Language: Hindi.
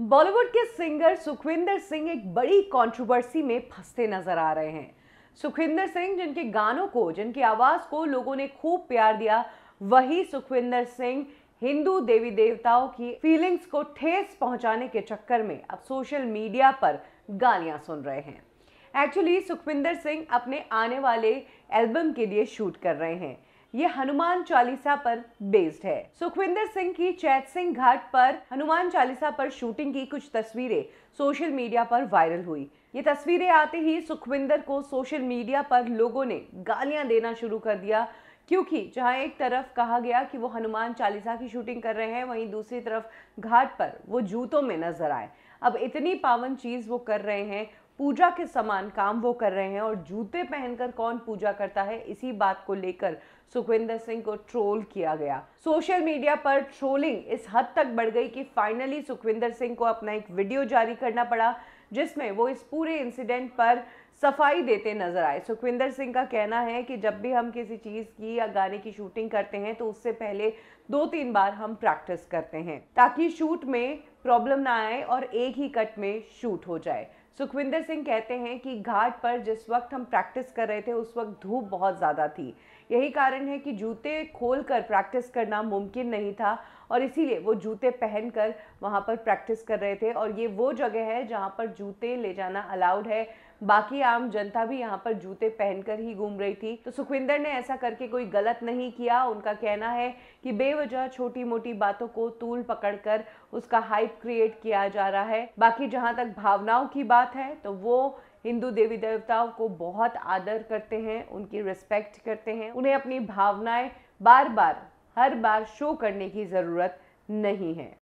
बॉलीवुड के सिंगर सुखविंदर सिंह एक बड़ी कंट्रोवर्सी में फंसते नजर आ रहे हैं सुखविंदर सिंह जिनके गानों को जिनकी आवाज़ को लोगों ने खूब प्यार दिया वही सुखविंदर सिंह हिंदू देवी देवताओं की फीलिंग्स को ठेस पहुंचाने के चक्कर में अब सोशल मीडिया पर गालियां सुन रहे हैं एक्चुअली सुखविंदर सिंह अपने आने वाले एल्बम के लिए शूट कर रहे हैं ये हनुमान चालीसा पर बेस्ड है सुखविंदर सिंह की चैत सिंह घाट पर हनुमान चालीसा पर शूटिंग की कुछ तस्वीरें सोशल मीडिया पर वायरल हुई ये तस्वीरें आते ही सुखविंदर को सोशल मीडिया पर लोगों ने गालियां देना शुरू कर दिया क्योंकि जहां एक तरफ कहा गया कि वो हनुमान चालीसा की शूटिंग कर रहे हैं वहीं दूसरी तरफ घाट पर वो जूतों में नजर आए अब इतनी पावन चीज़ वो कर रहे हैं पूजा के समान काम वो कर रहे हैं और जूते पहनकर कौन पूजा करता है इसी बात को लेकर सुखविंदर सिंह को ट्रोल किया गया सोशल मीडिया पर ट्रोलिंग इस हद तक बढ़ गई कि फाइनली सुखविंदर सिंह को अपना एक वीडियो जारी करना पड़ा जिसमें वो इस पूरे इंसिडेंट पर सफाई देते नजर आए सुखविंदर सिंह का कहना है कि जब भी हम किसी चीज़ की या गाने की शूटिंग करते हैं तो उससे पहले दो तीन बार हम प्रैक्टिस करते हैं ताकि शूट में प्रॉब्लम ना आए और एक ही कट में शूट हो जाए सुखविंदर सिंह कहते हैं कि घाट पर जिस वक्त हम प्रैक्टिस कर रहे थे उस वक्त धूप बहुत ज़्यादा थी यही कारण है कि जूते खोल कर प्रैक्टिस करना मुमकिन नहीं था और इसीलिए वो जूते पहन कर वहाँ पर प्रैक्टिस कर रहे थे और ये वो जगह है जहाँ पर जूते ले जाना अलाउड है बाकी आम जनता भी यहाँ पर जूते पहनकर ही घूम रही थी तो सुखविंदर ने ऐसा करके कोई गलत नहीं किया उनका कहना है कि बेवजह छोटी मोटी बातों को तूल पकड़कर उसका हाइप क्रिएट किया जा रहा है बाकी जहाँ तक भावनाओं की बात है तो वो हिंदू देवी देवताओं को बहुत आदर करते हैं उनकी रिस्पेक्ट करते हैं उन्हें अपनी भावनाएं बार बार हर बार शो करने की ज़रूरत नहीं है